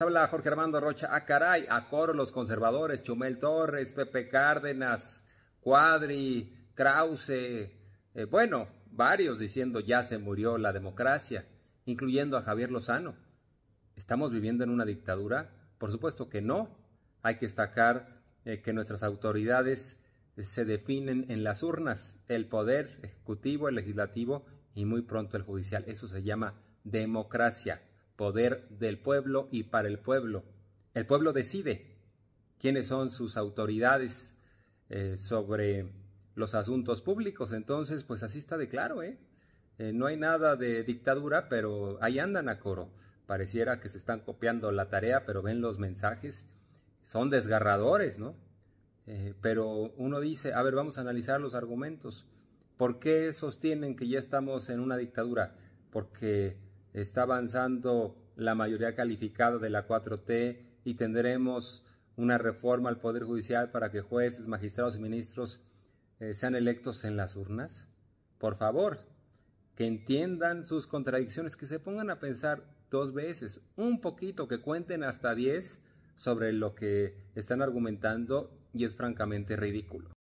habla Jorge Armando Rocha. a ah, caray, a coro los conservadores, Chumel Torres, Pepe Cárdenas, Cuadri, Krause, eh, bueno, varios diciendo ya se murió la democracia, incluyendo a Javier Lozano. ¿Estamos viviendo en una dictadura? Por supuesto que no. Hay que destacar eh, que nuestras autoridades eh, se definen en las urnas, el poder ejecutivo, el legislativo y muy pronto el judicial. Eso se llama democracia poder del pueblo y para el pueblo. El pueblo decide quiénes son sus autoridades eh, sobre los asuntos públicos. Entonces, pues así está de claro, ¿eh? ¿eh? No hay nada de dictadura, pero ahí andan a coro. Pareciera que se están copiando la tarea, pero ven los mensajes. Son desgarradores, ¿no? Eh, pero uno dice, a ver, vamos a analizar los argumentos. ¿Por qué sostienen que ya estamos en una dictadura? Porque está avanzando la mayoría calificada de la 4T y tendremos una reforma al Poder Judicial para que jueces, magistrados y ministros eh, sean electos en las urnas? Por favor, que entiendan sus contradicciones, que se pongan a pensar dos veces, un poquito, que cuenten hasta diez sobre lo que están argumentando y es francamente ridículo.